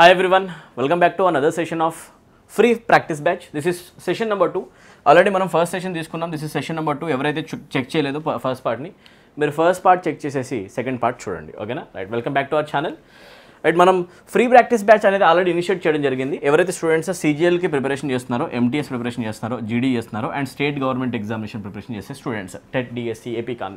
Hi everyone, welcome back to another session of free practice batch this is session number two already మనం first session తీసుకున్నాం this is session number two ఎవరైతే check చేయలేదు first పార్ట్ని మీరు first part check చేసేసి second part చూడండి ఓకేనా right welcome back to our channel right మనం ఫ్రీ ప్రాక్టీస్ బ్యాచ్ అనేది ఆల్రెడీ ఇనిషియేట్ చేయడం జరిగింది ఎవరైతే స్టూడెంట్స్ సీజీఎల్కి ప్రిపరేషన్ చేస్తున్నారో ఎంటీఎస్ ప్రిపరేషన్ చేస్తున్నారో జీడీ e చేస్తున్నారో and state government examination preparation చేసే స్టూడెంట్స్ టెట్ డిఎస్సీ ఏపీ కాన్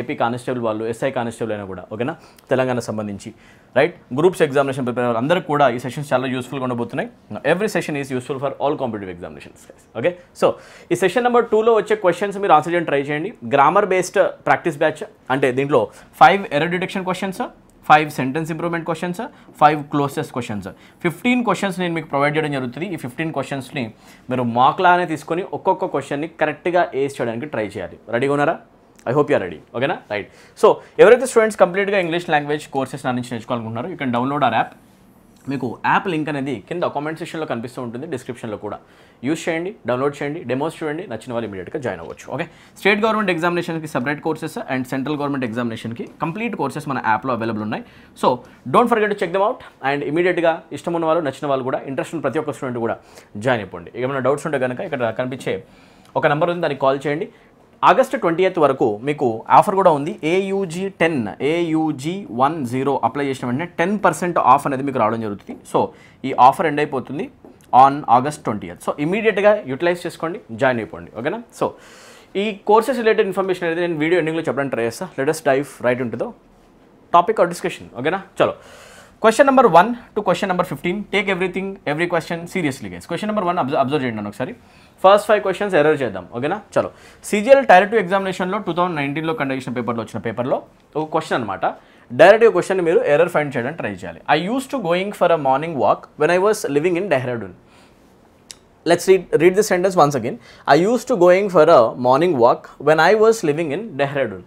ఏపీ కానిస్టేబుల్ వాళ్ళు ఎస్ఐ కానిస్టేబుల్ అయినా కూడా ఓకేనా తెలంగాణ సంబంధించి రైట్ గ్రూప్స్ ఎగ్జామినేషన్ ప్రిపేర్ అందరూ కూడా ఈ సెషన్స్ చాలా యూస్ఫుల్గా ఉండబోతున్నాయి every session is useful for all competitive examinations okay so ఈ సెషన్ నెంబర్ టూలో వచ్చే క్వశ్చన్స్ మీరు ఆన్సర్ చేయడం ట్రై చేయండి గ్రామర్ బేస్డ్ ప్రాక్టీస్ బ్యాచ్ అంటే దీంట్లో five error detection questions five sentence improvement questions five cloze questions fifteen questions నేను మీకు ప్రొవైడ్ చేయడం జరుగుతుంది ఈ ఫిఫ్టీన్ క్వశ్చన్స్ని మీరు మాక్ లాగానే తీసుకొని ఒక్కొక్క క్వశ్చన్ని కరెక్ట్గా ఏస్ చేయడానికి ట్రై చేయాలి రెడీగా ఉన్నారా ఐ హోప్ ఆర్ రెడీ ఓకేనా రైట్ సో ఎవరైతే స్టూడెంట్స్ కంప్లీట్గా ఇంగ్లీష్ లాంగ్వేజ్ కోర్సెస్ నా నుంచి నేర్చుకోవాలనుకుంటున్నారో you can download our app మీకు యాప్ లింక్ అనేది కింద కామెంట్ సెక్షన్లో కనిపిస్తూ ఉంటుంది డిస్క్రిప్షన్లో కూడా యూజ్ చేయండి డౌన్లోడ్ చేయండి డెమోస్ చూడండి నచ్చిన వాళ్ళు ఇమీడియట్గా జాయిన్ అవ్వచ్చు ఓకే స్టేట్ గవర్నమెంట్ ఎగ్జామినేషన్కి separate courses and central government ఎగ్జామినేషన్కి కంప్లీట్ కోర్సెస్ మన యాప్లో అవైలబుల్ ఉన్నాయి so don't forget check them out and ఇమీడియట్గా ఇష్టం ఉన్న వాళ్ళు నచ్చిన వాళ్ళు కూడా ఇంట్రెస్ట్ ఉన్న ప్రతి ఒక్క స్టూడెంట్ కూడా జాయిన్ అయిపోండి ఏమైనా డౌట్స్ ఉంటే కనుక ఇక్కడ కనిపించే ఒక నెంబర్ ఉంది దానికి కాల్ చేయండి ఆగస్ట్ ట్వంటీ ఎయిత్ వరకు మీకు ఆఫర్ కూడా ఉంది AUG ten AUG one zero apply చేసిన వెంటనే టెన్ పర్సెంట్ ఆఫ్ అనేది మీకు రావడం జరుగుతుంది సో ఈ ఆఫర్ ఎండ్ అయిపోతుంది on August twenty eighth so ఇమీడియట్గా యూటిలైజ్ చేసుకోండి జాయిన్ అయిపోండి ఓకేనా సో ఈ కోర్సెస్ రిలేటెడ్ ఇన్ఫర్మేషన్ అనేది నేను వీడియో ఎండింగ్లో చెప్పడానికి ట్రై చేస్తాను లెటెస్ట్ డైఫ్ రైట్ ఉంటుందో టాపిక్ ఆర్ డిస్కషన్ ఓకేనా చలో question number one to question number fifteen take everything every question seriously guys question number one observe చేయండి ఒకసారి ఫస్ట్ ఫైవ్ క్వశ్చన్స్ ఎర్రర్ చేద్దాం ఓకేనా చలో సీజీఎల్ డైరెక్టివ్ ఎగ్జామినేషన్లో టూ థౌసండ్ నైన్టీన్లో కండక్ట్ చేసిన పేపర్లో వచ్చిన పేపర్లో ఒక క్వశ్చన్ అనమాట డైరెక్ట్ క్వశ్చన్ మీరు ఎర్రర్ ఫైండ్ చేయడానికి ట్రై చేయాలి I use to going for a morning walk when I was living in Dehradun let's read read the sentence once again I use to going for a morning walk when I was living in Dehradun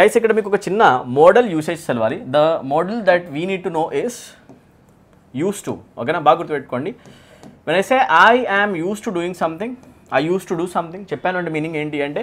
guys ఇక్కడ మీకు ఒక చిన్న modal usage తెలవాలి the modal that we need to know is use to ఓకేనా బాగా గుర్తుపెట్టుకోండి when I say I am use to doing something I use to do something చెప్పాను అంటే మీనింగ్ ఏంటి అంటే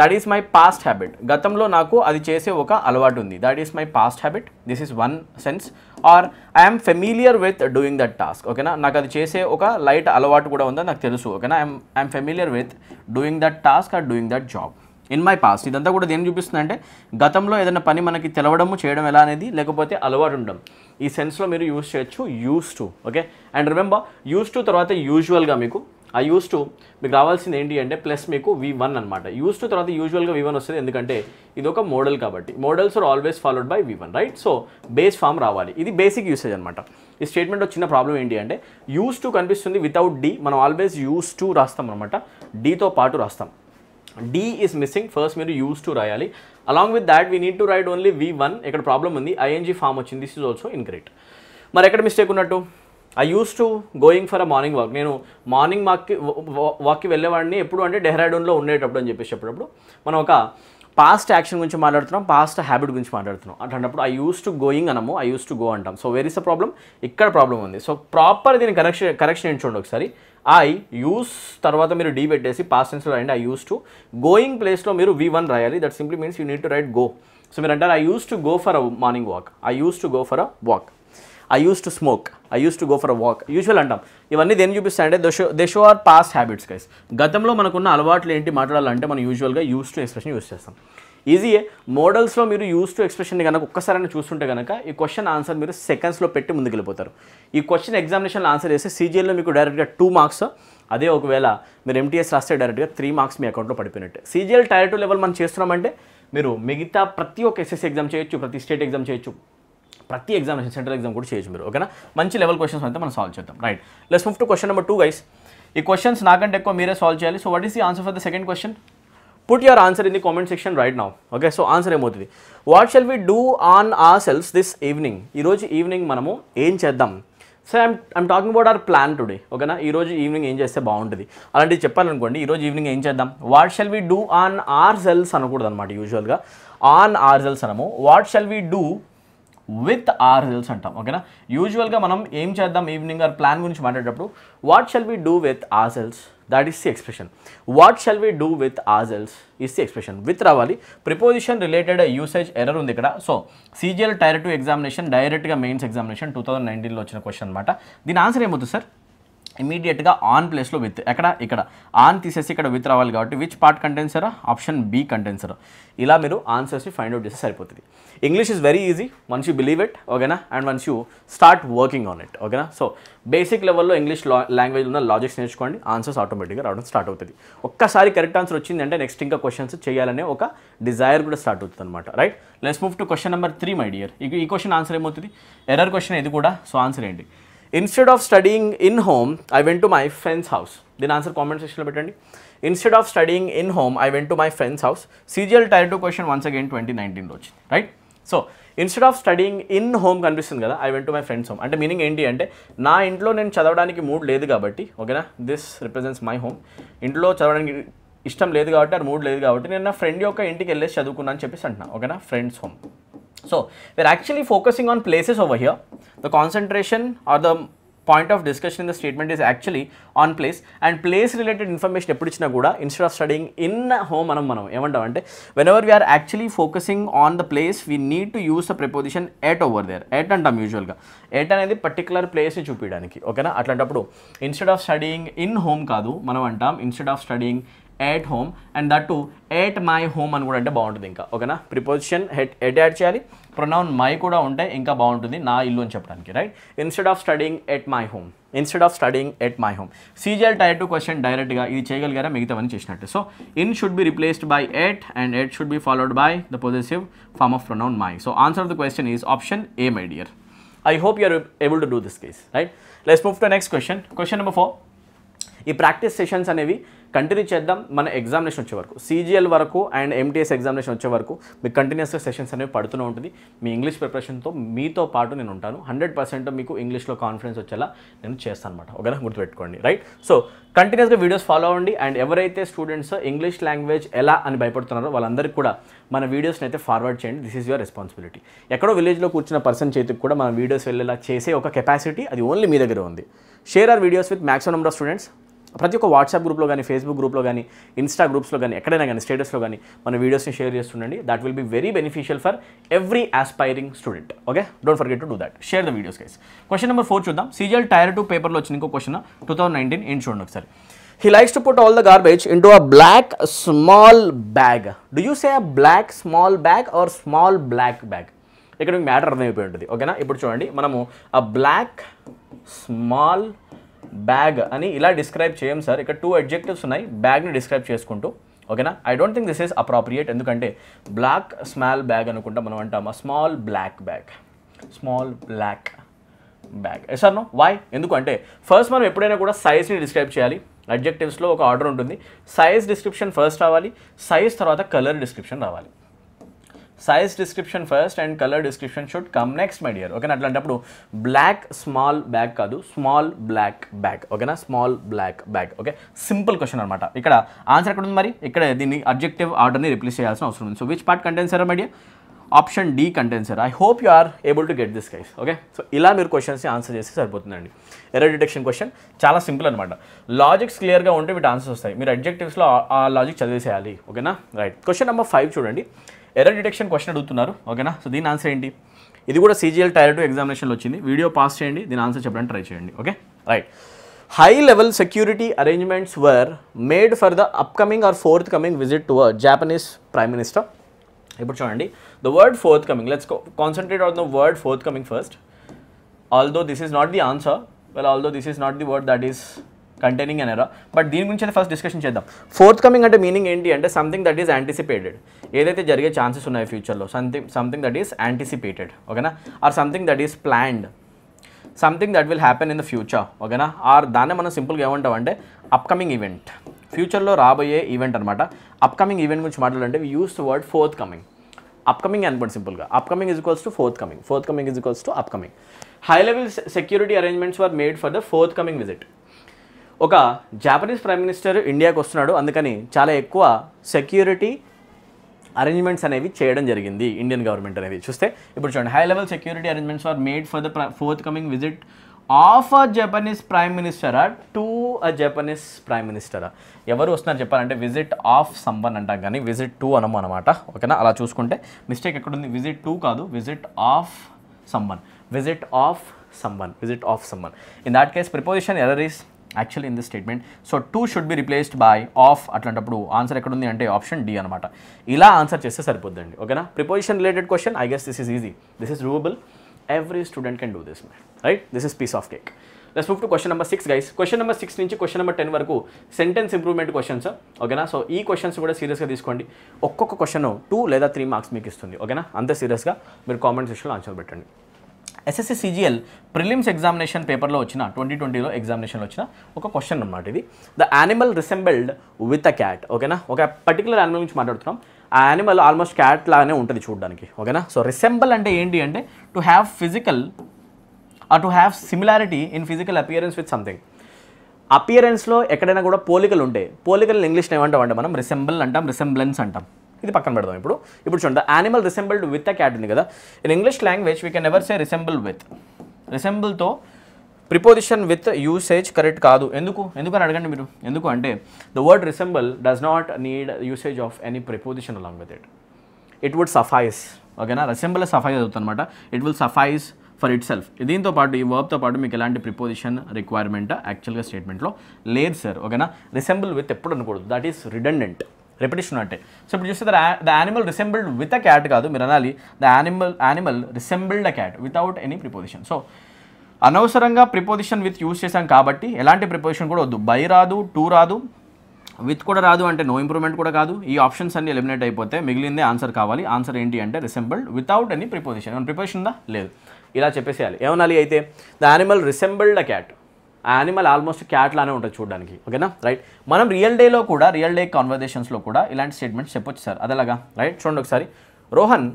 that is my past habit గతంలో నాకు అది చేసే ఒక అలవాటు ఉంది that is my past habit this is one sense or I'm familiar with doing that task ఓకేనా నాకు అది చేసే ఒక లైట్ అలవాటు కూడా ఉందని నాకు తెలుసు ఓకేనా I'm I'm familiar with doing that task or doing that job in my past ఇదంతా కూడా దేని చూపిస్తుందంటే గతంలో ఏదైనా పని మనకి తెలవడము చేయడం ఎలా అనేది లేకపోతే అలవాటు ఉండడం ఈ సెన్స్లో మీరు యూస్ చేయొచ్చు use to okay and remember use to తర్వాత యూజువల్గా మీకు ఆ యూస్ టు మీకు రావాల్సింది ఏంటి అంటే ప్లస్ మీకు వి వన్ అనమాట యూస్ టు తర్వాత యూజువల్గా వి వన్ వస్తుంది ఎందుకంటే ఇది ఒక మోడల్ కాబట్టి modals are always followed by V one right so base form రావాలి ఇది బేసిక్ యూసేజ్ అనమాట ఈ స్టేట్మెంట్ వచ్చిన ప్రాబ్లం ఏంటి అంటే యూస్ టు కనిపిస్తుంది వితౌట్ డి మనం ఆల్వేస్ యూస్ టు రాస్తాం అనమాట డితో పాటు రాస్తాం డి ఈస్ మిస్సింగ్ ఫస్ట్ మీరు యూస్ టు రాయాలి along with that we need to write only V one ఇక్కడ ప్రాబ్లం ఉంది ఐఎన్జీ ఫామ్ వచ్చింది దిస్ ఈజ్ ఆల్సో ఇన్కరెక్ట్ మరి ఎక్కడ మిస్టేక్ ఉన్నట్టు I use to going for a morning walk నేను morning వాక్కి వాక్కి వెళ్ళేవాడిని ఎప్పుడు అంటే డెహ్రాడూన్లో ఉండేటప్పుడు అని చెప్పేసి చెప్పేటప్పుడు మనం ఒక పాస్ట్ యాక్షన్ గురించి మాట్లాడుతున్నాం పాస్ట్ హ్యాబిట్ గురించి మాట్లాడుతున్నాం అట్లాంటప్పుడు ఐ యూస్ టు గోయింగ్ అనము ఐ యూస్ టు గో అంటాం so where is a problem ఇక్కడ ప్రాబ్లం ఉంది సో ప్రాపర్ దీని కరెక్షన్ కరెక్షన్ ఏంటి చూడండి ఒకసారి ఐ యూస్ తర్వాత మీరు డీ పెట్టేసి పాస్ట్ టెన్స్లో రాయండి ఐ యూస్ టు గోయింగ్ ప్లేస్లో మీరు వి వన్ రాయాలి that simply means you need to write go so మీరు అంటారు I use to go for a morning walk I use to go for a walk I use to smoke I use to go for walk usual అంటాం ఇవన్నీ దేని అంటే దశో దెషో are past habits guys గతంలో మనకున్న అలవాట్లు ఏంటి మాట్లాడాలంటే మనం యూజువల్గా యూస్ టు ఎక్స్ప్రెషన్ యూస్ చేస్తాం ఈజీయే మోడల్స్లో మీరు యూస్ టు ఎక్స్ప్రెషన్ని కనుక ఒక్కసారైనా చూస్తుంటే కనుక ఈ క్వశ్చన్ ఆన్సర్ మీరు సెకండ్స్లో పెట్టి ముందుకెళ్ళిపోతారు ఈ క్వశ్చన్ ఎగ్జామినేషన్లో ఆన్సర్ చేస్తే సీజీఎల్లో మీకు డైరెక్ట్గా టూ మార్క్స్ అదే ఒకవేళ మీరు ఎంటీఎస్ రాస్తే డైరెక్ట్గా త్రీ మార్క్స్ మీ అకౌంట్లో పడిపోయినట్టు సీజీఎల్ టైర్ టూ లెవెల్ మనం చేస్తున్నామంటే మీరు మిగతా ప్రతి ఒక్క ఎస్ఎస్సీ ఎగ్జామ్ చేయొచ్చు ప్రతి స్టేట్ ఎగ్జామ్ చేయొచ్చు ప్రతి ఎగ్జామినేషన్ సెంట్రల్ ఎగ్జామ్ కూడా చేయొచ్చు మీరు ఓకేనా మంచి లెవెల్ క్వశ్చన్స్ అయితే మనం సాల్వ్ చేద్దాం right let's fifth question number two guys ఈ క్వశ్చన్స్ నాకంటే ఎక్కువ మీరే సాల్వ్ చేయాలి so what is the answer for the second question put your answer in the comment section right now okay so answer ఏమవుతుంది what shall we do on ourselves this evening ఈరోజు evening మనము ఏం చేద్దాం so I'm I'm talking about our plan today ఓకేనా ఈరోజు evening ఏం చేస్తే బాగుంటుంది అలాంటివి చెప్పాలనుకోండి ఈరోజు ఈవినింగ్ ఏం చేద్దాం what shall we do on ourselves అనకూడదు అనమాట యూజువల్గా ఆన్ ఆర్ సెల్స్ అనము what shall we do with ourselves అంటాం ఓకేనా యూజువల్గా మనం ఏం చేద్దాం ఈవినింగ్ ఆర్ ప్లాన్ గురించి మాట్లాడేటప్పుడు what shall we do with ourselves that is the expression what shall we do with ourselves is the expression with రావాలి preposition related usage error ఉంది ఇక్కడ so CGL tier two examination డైరెక్ట్గా mains examination two thousand నైన్టీన్లో వచ్చిన question అనమాట దీని answer ఏమవుతుంది sir ఇమీడియట్గా ఆన్ ప్లేస్లో విత్ ఎక్కడ ఇక్కడ ఆన్ తీసేసి ఇక్కడ విత్ రావాలి కాబట్టి which part contains error option B contains error ఇలా మీరు ఆన్సర్స్ని ఫైండ్ అవుట్ చేస్తే సరిపోతుంది English is very easy once you believe it ఓకేనా and once you start working on it ఓకేనా సో బేసిక్ లెవెల్లో ఇంగ్లీష్ లాంగ్వేజ్ ఉన్న లాజిక్స్ నేర్చుకోండి ఆన్సర్స్ ఆటోమేటిక్గా రావడం స్టార్ట్ అవుతుంది ఒక్కసారి కరెక్ట్ ఆన్సర్ వచ్చిందంటే నెక్స్ట్ ఇంకా క్వశ్చన్స్ చేయాలనే ఒక డిజైర్ కూడా స్టార్ట్ అవుతుంది అనమాట right let's move to question number three my dear ఈ క్వశ్చన్ ఆన్సర్ ఏమవుతుంది ఎర్రర్ క్వశ్చన్ ఇది కూడా సో ఆన్సర్ ఏంటి instead of studying in home I went to my friends house దీని ఆన్సర్ కామెంట్ సెక్షన్లో పెట్టండి instead of studying in home I went to my friends house CGL tier two question once again twenty నైన్టీన్లో వచ్చింది right so instead of studying in home కనిపిస్తుంది కదా I went to my friends home అంటే meaning ఏంటి అంటే నా ఇంట్లో నేను చదవడానికి మూడ్ లేదు కాబట్టి ఓకేనా దిస్ రిప్రజెంట్స్ మై హోమ్ ఇంట్లో చదవడానికి ఇష్టం లేదు కాబట్టి ఆ మూడ్ లేదు కాబట్టి నేను నా ఫ్రెండ్ యొక్క ఇంటికి వెళ్ళేసి చదువుకున్నాను అని చెప్పేసి అంటున్నాను ఓకేనా friends home So, we are actually focusing on places over here. The concentration or the point of discussion in the statement is actually on place and place related information ఎప్పుడు ఇచ్చినా instead of studying in home మనం మనం ఏమంటామంటే whenever we are actually focusing on the place we need to use the preposition at over there at అంటాం యూజువల్గా at అనేది particular ప్లేస్ని okay ఓకేనా అట్లాంటప్పుడు instead of studying in home కాదు మనం అంటాం instead of studying at home and that too at my home అని కూడా అంటే బాగుంటుంది ఇంకా ఓకేనా ప్రిపోజిషన్ హెట్ ఎట్ యాడ్ చేయాలి ప్రొనౌన్ మై కూడా ఉంటే ఇంకా బాగుంటుంది నా ఇల్లు అని చెప్పడానికి right instead of studying at my home instead of studying at my home CGL tier two question డైరెక్ట్గా ఇది చేయగలిగారా మిగతావని చేసినట్టు so in should be replaced by at and at should be followed by the positive form of pronoun my so answer of the question is option A my dear I hope you're able to do this case right let's move to next question question number four ఈ practice sessions అనేవి continue చేద్దాం మన examination వచ్చే వరకు CGL వరకు and MTS examination వచ్చే వరకు మీకు కంటిన్యూస్గా సెషన్స్ అనేవి పడుతూనే ఉంటుంది మీ ఇంగ్లీష్ ప్రిపరేషన్తో మీతో పాటు నేను ఉంటాను హండ్రెడ్ పర్సెంట్ మీకు ఇంగ్లీష్లో కాన్ఫిడెన్స్ వచ్చేలా నేను చేస్తాను అనమాట ఒక గుర్తుపెట్టుకోండి రైట్ సో కంటిన్యూస్గా వీడియోస్ ఫాలో అవ్వండి అండ్ ఎవరైతే స్టూడెంట్స్ ఇంగ్లీష్ లాంగ్వేజ్ ఎలా అని భయపడుతున్నారో వాళ్ళందరికీ కూడా మన వీడియోస్ని అయితే ఫార్వర్డ్ చేయండి దిస్ ఈజ్ యువర్ రెస్పాన్సిబిలిటీ ఎక్కడో విలేజ్లో కూర్చున్న పర్సన్ చేతికి కూడా మన వీడియోస్ వెళ్ళేలా చేసే ఒక కెపాసిటీ అది ఓన్లీ మీ దగ్గర ఉంది share our videos with maximum number of students ప్రతి ఒక్క వాట్సాప్ గ్రూప్లో కానీ ఫేస్బుక్ గ్రూప్లో కానీ ఇన్స్టా గ్రూప్స్లో కానీ ఎక్కడైనా కానీ స్టేటస్లో కానీ మన వీడియోస్ని షేర్ చేస్తుండండి that will be very beneficial for every aspiring student okay don't forget to do that share the videos guys question number four చూద్దాం సీజల్ టైర్ టూ పేపర్లో వచ్చిన ఇంకో క్వశ్చన్ టూ థౌసండ్ నైన్టీన్ ఏంటి చూడండి ఒకసారి he likes to put all the garbage into a black small bag do you say a black small bag or small black bag ఇక్కడ మీకు matter అర్థమైపోయి ఉంటుంది ఓకేనా ఇప్పుడు చూడండి మనము అ బ్లాక్ స్మాల్ బ్యాగ్ అని ఇలా డిస్క్రైబ్ చేయం సార్ ఇక్కడ టూ అడ్జెక్టివ్స్ ఉన్నాయి బ్యాగ్ని డిస్క్రైబ్ చేసుకుంటూ ఓకేనా I don't think this is appropriate ఎందుకంటే బ్లాక్ స్మాల్ బ్యాగ్ అనుకుంటా మనం అంటామా small black bag small black bag sir no why ఎందుకంటే ఫస్ట్ మనం ఎప్పుడైనా కూడా సైజ్ని డిస్క్రైబ్ చేయాలి అడ్జెక్టివ్స్లో ఒక ఆర్డర్ ఉంటుంది సైజ్ డిస్క్రిప్షన్ ఫస్ట్ రావాలి సైజ్ తర్వాత కలర్ డిస్క్రిప్షన్ రావాలి size description first and colour description should come next my dear ఓకేనా అట్లాంటప్పుడు బ్లాక్ స్మాల్ బ్యాగ్ కాదు స్మాల్ బ్లాక్ బ్యాగ్ ఓకేనా small black bag okay simple question అనమాట ఇక్కడ ఆన్సర్ ఎక్కడ ఉంది మరి ఇక్కడ దీన్ని అబ్జెక్టివ్ ఆర్డర్ని రిప్లేస్ చేయాల్సిన అవసరం ఉంది so which part contains error my option D contains error I hope you are able to get this guys okay so ఇలా మీరు క్వశ్చన్స్ని ఆన్సర్ చేస్తే సరిపోతుందండి ఎర్ర డిటెక్షన్ క్వశ్చన్ చాలా సింపుల్ అనమాట లాజిక్స్ క్లియర్గా ఉంటే వీటి ఆన్సర్స్ వస్తాయి మీరు అబ్జెక్టివ్స్లో ఆ లాజిక్ చదివేసేయాలి ఓకేనా రైట్ క్వశ్చన్ నెంబర్ ఫైవ్ చూడండి ఎర్ర డిటెక్షన్ క్వశ్చన్ అడుగుతున్నారు ఓకేనా సో దీని ఆన్సర్ ఏంటి ఇది కూడా సీజీఎల్ టైర్ టూ ఎగ్జామినేషన్లో వచ్చింది వీడియో పాస్ చేయండి దీని ఆన్సర్ చెప్పడానికి ట్రై చేయండి okay right high level security arrangements were made for the upcoming or forthcoming visit to Japanese prime minister ఇప్పుడు చూడండి the word forthcoming let's concentrate on the word forthcoming first although this is not the answer well although this is not the word that is containing an error but దీని గురించి అయితే first discussion చేద్దాం forthcoming అంటే meaning ఏంటి అంటే something that is anticipated ఏదైతే జరిగే chances ఉన్నాయో ఫ్యూచర్లో something something that is anticipated ఓకేనా or something that is planned something that will happen in the future ఓకేనా ఆర్ దాన్ని మనం సింపుల్గా ఏమంటాం అంటే అప్కమింగ్ ఈవెంట్ ఫ్యూచర్లో రాబోయే ఈవెంట్ అనమాట అప్కమింగ్ ఈవెంట్ గురించి మాట్లాడాలంటే we use the word forthcoming upcoming అనుకోండి సింపుల్గా upcoming is equals to forthcoming forthcoming is equals to upcoming high level security arrangements were made for the forthcoming visit ఒక Japanese prime minister ఇండియాకి వస్తున్నాడు అందుకని చాలా ఎక్కువ security arrangements అనేవి చేయడం జరిగింది ఇండియన్ గవర్నమెంట్ అనేది చూస్తే ఇప్పుడు చూడండి high level security arrangements are made for the forthcoming visit of a Japanese prime మినిస్టరా టు అ జపనీస్ ప్రైమ్ మినిస్టరా ఎవరు వస్తున్నారు చెప్పాలంటే విజిట్ ఆఫ్ సంబన్ అంటాం కానీ విజిట్ టు అనము అనమాట ఓకేనా అలా చూసుకుంటే మిస్టేక్ ఎక్కడుంది విజిట్ టు కాదు visit of someone visit of someone visit of someone in that case preposition error actual in this statement so to should be replaced by of అట్లాంటప్పుడు answer ఎక్కడ ఉంది అంటే ఆప్షన్ డి అనమాట ఇలా answer చేస్తే సరిపోద్దండి ఓకేనా preposition related question I guess this is easy this is doable every student can do this right this is piece of cake let's move to question number six guys question number six నుంచి question number ten వరకు sentence improvement questions ఓకేనా so ఈ questions కూడా సీరియస్గా తీసుకోండి ఒక్కొక్క question two లేదా three marks మీకు ఇస్తుంది ఓకేనా అంత సీరియస్గా మీరు కామెంట్ సెక్షన్లో ఆన్సర్ పెట్టండి ఎస్ఎస్సి సిజిఎల్ ప్రిలిమ్స్ ఎగ్జామినేషన్ పేపర్లో వచ్చిన ట్వంటీ ట్వంటీలో ఎగ్జామినేషన్లో వచ్చిన ఒక క్వశ్చన్ అనమాట ఇది the animal resembled with a cat ఓకేనా ఒక పర్టికులర్ యానిమల్ గురించి మాట్లాడుతున్నాం ఆ యానిమల్ ఆల్మోస్ట్ క్యాట్ లాగానే ఉంటుంది చూడడానికి ఓకేనా సో రిసెంబల్ అంటే ఏంటి అంటే to have physical or to have similarity in physical appearance with something అపియరెన్స్లో ఎక్కడైనా కూడా పోలికలు ఉంటాయి పోలికలు ఇంగ్లీష్లో ఏమంటాం అంటే మనం రిసెంబల్ అంటాం రిసెంబ్లెన్స్ అంటాం ఇది పక్కన పెడదాం ఇప్పుడు ఇప్పుడు చూడండి animal resembled with a cat ఉంది కదా in English language we can ever say resemble with రిసెంబుల్తో ప్రిపోజిషన్ విత్ యూసేజ్ కరెక్ట్ కాదు ఎందుకు ఎందుకని అడగండి మీరు ఎందుకు అంటే the word resemble does not need usage of any preposition along with it it would suffice ఓకేనా రిసెంబుల్ సఫాయి అవుతుంది అనమాట it will suffice for itself దీంతో పాటు ఈ వర్బ్తో పాటు మీకు ఎలాంటి ప్రిపోజిషన్ రిక్వైర్మెంట్ యాక్చువల్గా స్టేట్మెంట్లో లేదు సార్ ఓకేనా రిసెంబుల్ విత్ ఎప్పుడు అనకూడదు దట్ ఈస్ రిడెండెంట్ రెపిటేషన్ అంటే సో ఇప్పుడు చూస్తే the animal resembled with a cat కాదు మీరు అనాలి the animal animal resembled a cat without any preposition so అనవసరంగా ప్రిపోజిషన్ విత్ యూజ్ చేశాం కాబట్టి ఎలాంటి ప్రిపోజిషన్ కూడా వద్దు బై రాదు టూ రాదు విత్ కూడా రాదు అంటే నో ఇంప్రూవ్మెంట్ కూడా కాదు ఈ ఆప్షన్స్ అన్ని ఎలిమినేట్ అయిపోతే మిగిలిందే ఆన్సర్ కావాలి ఆన్సర్ ఏంటి అంటే రిసెంబుల్డ్ వితౌట్ ఎనీ ప్రిపోజిషన్ ఏమైనా ప్రిపోజిషన్ దా లేదు ఇలా చెప్పేసేయాలి ఏమనాలి అయితే the animal resembled a cat animal almost cat లానే ఉంటుంది చూడడానికి ఓకేనా రైట్ మనం రియల్ డేలో కూడా రియల్ డే కాన్వర్జేషన్స్లో కూడా ఇలాంటి స్టేట్మెంట్స్ చెప్పొచ్చు సార్ అదేలాగా రైట్ చూడండి ఒకసారి రోహన్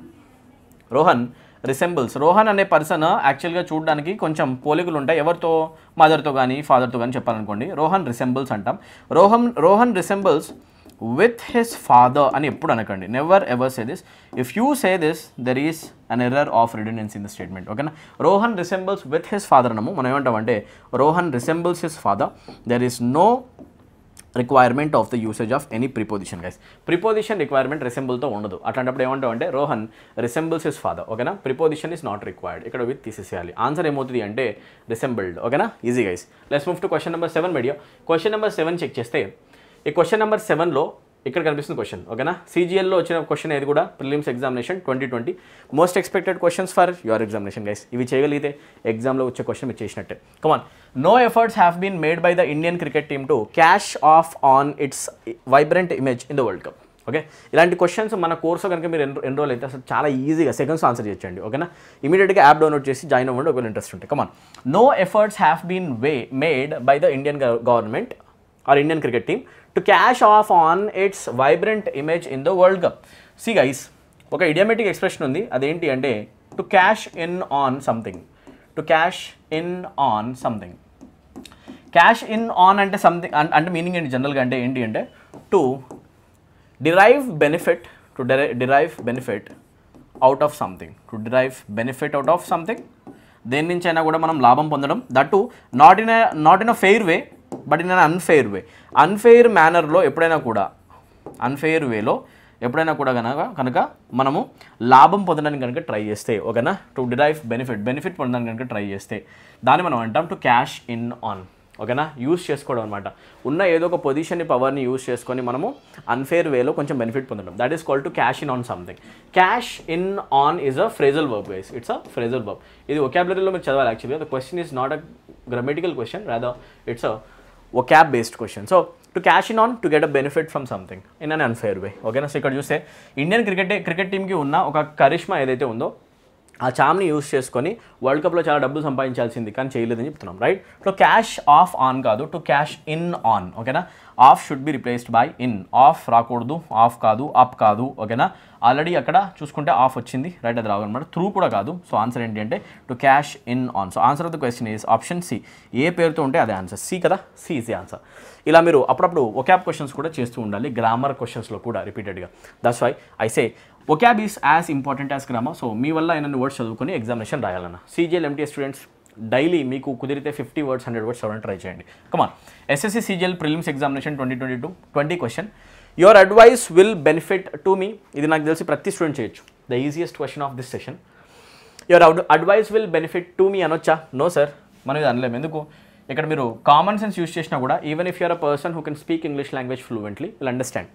రోహన్ రిసెంబుల్స్ రోహన్ అనే పర్సన్ యాక్చువల్గా చూడడానికి కొంచెం పోలికలు ఉంటాయి ఎవరితో మదర్తో కానీ ఫాదర్తో కానీ చెప్పాలనుకోండి రోహన్ రిసెంబుల్స్ అంటాం Rohan Rohan resembles with his father అని ఎప్పుడు అనకండి never ever say this if you say this there is an error of redundancy in the statement ఓకేనా Rohan resembles with his father అనము మనం ఏమంటామంటే Rohan resembles his father there is no requirement of the usage of any preposition guys preposition requirement రిసెంబుల్తో ఉండదు అట్లాంటప్పుడు ఏమంటాం అంటే Rohan resembles his father ఓకేనా ప్రిపోజిషన్ ఇస్ నాట్ రిక్వైర్డ్ ఇక్కడ విత్ తీసేసేయాలి ఆన్సర్ ఏమవుతుంది అంటే రిసెంబుల్డ్ ఓకేనా easy guys let's move to question number seven my dear question number seven check చేస్తే ఈ క్వశ్చన్ నెంబర్ సెవెన్లో ఇక్కడ కనిపిస్తుంది క్వశ్చన్ ఓకేనా సీజీఎల్లో వచ్చిన క్వశ్చన్ ఏది కూడా prelims examination twenty twenty most expected questions for your examination guys ఇవి చేయగలిగితే ఎగ్జామ్లో వచ్చే క్వశ్చన్ మీరు చేసినట్టే come on no efforts have been made by the Indian cricket team to cash off on its vibrant image in the world cup okay ఇలాంటి questions మన course కనుక మీరు ఎన్రోల్ అయితే అసలు చాలా ఈజీగా సెకండ్స్ ఆన్సర్ చేయండి ఓకేనా ఇమీడియట్గా యాప్ డౌన్లోడ్ చేసి జాయిన్ అవ్వండి ఒకవేళ ఇంట్రెస్ట్ ఉంటే come on no efforts have been way made by the Indian government or Indian cricket team to cash off on its vibrant image in the world cup see guys ఒక idiomatic expression ఉంది అదేంటి అంటే to cash in on something to cash in on something cash in on అంటే something అంటే meaning ఏంటి జనరల్గా అంటే ఏంటి అంటే to derive benefit to derive benefit out of something to derive benefit out of something దేని నుంచైనా కూడా మనం లాభం పొందడం that to not in not in a fair way but in an unfair way unfair మేనర్లో ఎప్పుడైనా కూడా అన్ఫెయిర్ వేలో ఎప్పుడైనా కూడా కనుక కనుక మనము లాభం పొందడానికి కనుక ట్రై చేస్తే ఓకేనా టు డిరైవ్ బెనిఫిట్ బెనిఫిట్ పొందడానికి కనుక ట్రై చేస్తే దాన్ని మనం అంటాం టు క్యాష్ ఇన్ ఆన్ ఓకేనా యూస్ చేసుకోవడం అనమాట ఉన్న ఏదో ఒక పొజిషన్ని పవర్ని యూస్ చేసుకొని మనము అన్ఫేర్ వేలో కొంచెం బెనిఫిట్ పొందడం that is call to cash in on something cash in on is a phrasal verb guys it's a phrasal verb ఇది ఒకాబులరీలో మీరు చదవాలి actually the question is not a grammatical question రాదా it's a vocab based question so to cash in on to get a benefit from something in an unfair way ఓకేనా so ఇక్కడ చూస్తే Indian cricket cricket టీమ్కి ఉన్న ఒక కరిష్మా ఏదైతే ఉందో ఆ చామ్ని యూస్ చేసుకొని వరల్డ్ కప్లో చాలా డబ్బులు సంపాదించాల్సింది కానీ చేయలేదని చెప్తున్నాం right to cash off on కాదు టు క్యాష్ ఇన్ ఆన్ ఓకేనా off should be replaced by in off రాకూడదు ఆఫ్ కాదు అప్ కాదు ఓకేనా ఆల్రెడీ అక్కడ చూసుకుంటే ఆఫ్ వచ్చింది రైట్ అది రావాలన్నమాట త్రూ కూడా కాదు సో ఆన్సర్ ఏంటి అంటే to cash in on so answer of the question is option C ఏ పేరుతో ఉంటే అదే ఆన్సర్ సి కదా సి ఈజ్ ది ఆన్సర్ ఇలా మీరు అప్పుడప్పుడు ఒకే క్వశ్చన్స్ కూడా చేస్తూ ఉండాలి గ్రామర్ క్వశ్చన్స్లో కూడా రిపీటెడ్గా that's why I say vocab is as important as grammar so మీ వల్ల ఏమైనా వర్డ్స్ చదువుకొని ఎగ్జామినేషన్ రాయాలన్న సీజీఎల్ ఎంటీఎస్ స్టూడెంట్స్ డైలీ మీకు కుదిరితే ఫిఫ్టీ వర్డ్స్ హండ్రెడ్ వర్డ్స్ చదవడం ట్రై చేయండి come on SSC CGL prelims examination twenty twenty two twenty question your advice will benefit to me ఇది నాకు తెలిసి ప్రతి స్టూడెంట్ చేయొచ్చు the easiest question of this session your advice will benefit to me అనొచ్చా no sir మనం ఇది అనలేము ఎందుకు ఇక్కడ మీరు కామన్ సెన్స్ యూస్ చేసినా కూడా even if you're a person who can speak English language fluently will understand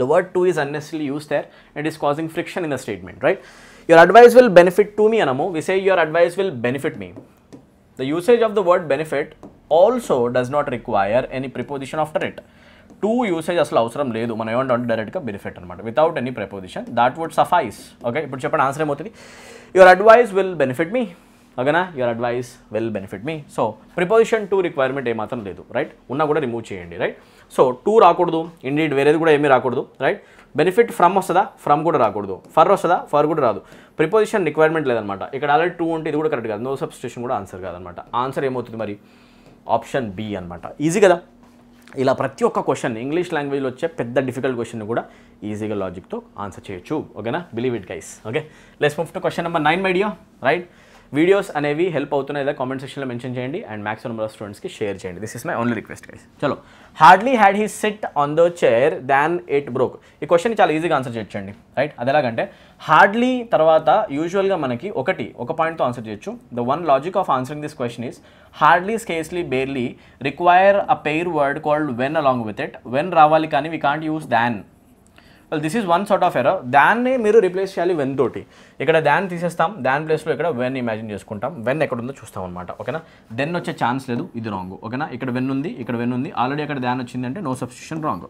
the word to is unnecessarily used there and is causing friction in the statement right your advice will benefit to me anamo we say your advice will benefit me the usage of the word benefit also does not require any preposition after it to usage asalu avasaram ledu mana em ante direct ga benefit anamata without any preposition that would suffice okay ippudu cheppan answer em avutadi your advice will benefit me agana your advice will benefit me so preposition to requirement em matram ledu right unna kuda remove cheyandi right so to రాకూడదు indeed వేరేది కూడా ఏమీ రాకూడదు right benefit from వస్తుందా from కూడా రాకూడదు for వస్తుందా for కూడా రాదు ప్రిపోజిషన్ రిక్వైర్మెంట్ లేదనమాట ఇక్కడ ఆల్రెడీ టూ ఉంటే ఇది కూడా కరెక్ట్ కాదు నో సబ్స్టిట్యూషన్ కూడా ఆన్సర్ కాదనమాట ఆన్సర్ ఏమవుతుంది మరి ఆప్షన్ బి అనమాట ఈజీ కదా ఇలా ప్రతి ఒక్క క్వశ్చన్ ఇంగ్లీష్ లాంగ్వేజ్లో వచ్చే పెద్ద డిఫికల్ట్ క్వశ్చన్ కూడా ఈజీగా లాజిక్తో ఆన్సర్ చేయొచ్చు ఓకేనా believe it guys okay let's move to question number nine my dear right videos అనేవి హెల్ప్ అవుతున్నాయి లేదా కామెంట్ సెక్షన్లో మెన్షన్ చేయండి అండ్ మ్యాక్సిమం నెంబర్ ఆఫ్ స్టూడెంట్స్కి షేర్ చేయండి this is my only request guys చలో hardly had he sit on the chair than it broke ఈ question చాలా ఈజీగా ఆన్సర్ చేయొచ్చండి రైట్ అది ఎలాగంటే హార్డ్లీ తర్వాత యూజువల్గా మనకి ఒకటి ఒక పాయింట్తో ఆన్సర్ చేయొచ్చు the one logic of answering this question is hardly scarcely barely require a pair word called when along with it when రావాలి కానీ we can't use than well this is one sort of error దాన్ని మీరు replace చేయాలి when తోటి ఇక్కడ దాన్ తీసేస్తాం దాన్ ప్లేస్లో ఇక్కడ వెన్ ఇమాజిన్ చేసుకుంటాం వెన్ ఎక్కడ ఉందో చూస్తాం అనమాట ఓకేనా దెన్ వచ్చే ఛాన్స్ లేదు ఇది రాంగ్ ఓకేనా ఇక్కడ వెన్ ఉంది ఇక్కడ వెన్ ఉంది ఆల్రెడీ అక్కడ దాన్ వచ్చిందంటే నో సబ్స్టిట్యూషన్ రాంగ్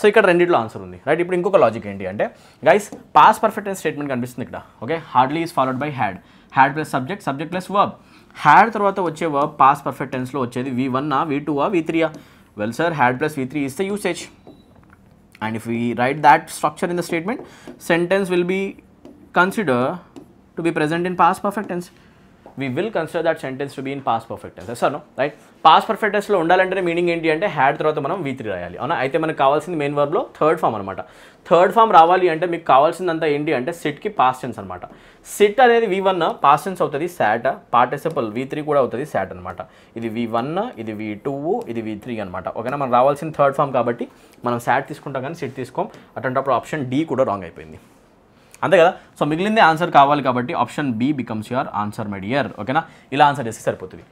సో ఇక్కడ రెండిట్లో ఆన్సర్ ఉంది రైట్ ఇప్పుడు ఇంకొక లాజిక్ ఏంటి అంటే గైస్ పాస్ పర్ఫెక్ట్ అనే స్టేట్మెంట్ కనిపిస్తుంది ఇక్కడ okay hardly is followed by had had plus subject subject plus verb had తర్వాత వచ్చే వర్బ్ పాస్ పర్ఫెక్ట్ టెన్స్లో వచ్చేది V ah V two ah V ah well sir had plus V three ఇస్తే usage and if we write that structure in the statement sentence will be considered to be present in past perfect tense we will consider that sentence to be in past perfect tense sir right past perfect టెన్స్లో ఉండాలంటే meaning ఏంటి అంటే had తర్వాత మనం V three రాయాలి అవునా అయితే మనకు కావాల్సింది మెయిన్ వర్బ్లో థర్డ్ ఫామ్ అనమాట థర్డ్ ఫామ్ రావాలి అంటే మీకు కావాల్సిందంతా ఏంటి అంటే సిట్కి పాస్ టెన్స్ అనమాట సిట్ అనేది వి వన్ పాస్ టెన్స్ అవుతుంది శాట్ పార్టిసిపల్ వి త్రీ కూడా అవుతుంది శాట్ అనమాట ఇది వి వన్ ఇది వి టూ ఇది వి త్రీ అనమాట ఓకేనా మనం రావాల్సిన థర్డ్ ఫామ్ కాబట్టి మనం శాట్ తీసుకుంటాం కానీ సిట్ తీసుకోం అటువంటిప్పుడు ఆప్షన్ డి కూడా రాంగ్ అయిపోయింది అంతే కదా సో మిగిలింది ఆన్సర్ కావాలి కాబట్టి option B becomes your answer my dear ఓకేనా ఇలా ఆన్సర్ చేస్తే సరిపోతుంది